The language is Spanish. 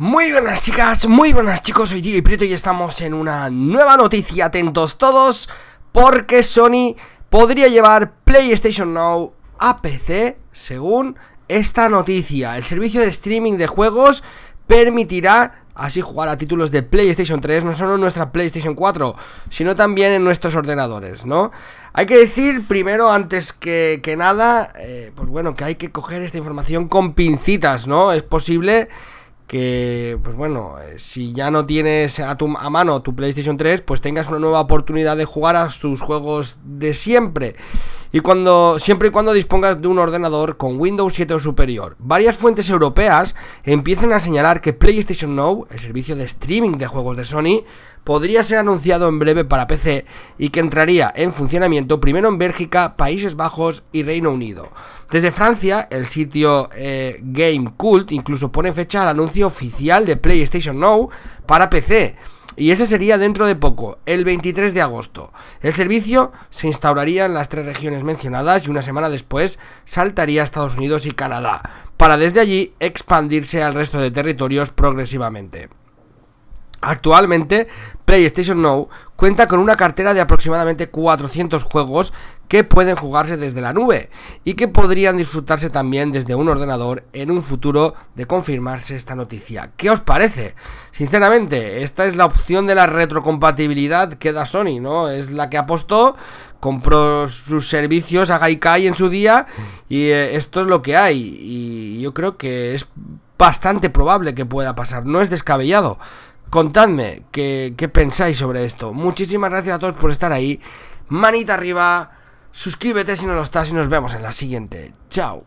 Muy buenas chicas, muy buenas chicos, soy Diego y Prieto y estamos en una nueva noticia, atentos todos, porque Sony podría llevar PlayStation Now a PC, según esta noticia. El servicio de streaming de juegos permitirá así jugar a títulos de PlayStation 3, no solo en nuestra PlayStation 4, sino también en nuestros ordenadores, ¿no? Hay que decir primero, antes que, nada, eh, pues bueno, que hay que coger esta información con pincitas, ¿no? Es posible que, pues bueno, eh, si ya no tienes a, tu, a mano tu PlayStation 3, pues tengas una nueva oportunidad de jugar a sus juegos de siempre y cuando, siempre y cuando dispongas de un ordenador con Windows 7 o superior. Varias fuentes europeas empiezan a señalar que PlayStation Now, el servicio de streaming de juegos de Sony, podría ser anunciado en breve para PC y que entraría en funcionamiento primero en Bélgica, Países Bajos y Reino Unido. Desde Francia, el sitio eh, Game Cult incluso pone fecha al anuncio oficial de PlayStation Now para PC y ese sería dentro de poco, el 23 de agosto. El servicio se instauraría en las tres regiones mencionadas y una semana después saltaría a Estados Unidos y Canadá, para desde allí expandirse al resto de territorios progresivamente. Actualmente, PlayStation Now cuenta con una cartera de aproximadamente 400 juegos que pueden jugarse desde la nube y que podrían disfrutarse también desde un ordenador en un futuro de confirmarse esta noticia. ¿Qué os parece? Sinceramente, esta es la opción de la retrocompatibilidad que da Sony, ¿no? Es la que apostó, compró sus servicios a Gaikai en su día y eh, esto es lo que hay y yo creo que es bastante probable que pueda pasar, no es descabellado Contadme qué, pensáis sobre esto. Muchísimas gracias a todos por estar ahí. Manita arriba, suscríbete si no lo estás y nos vemos en la siguiente. Chao.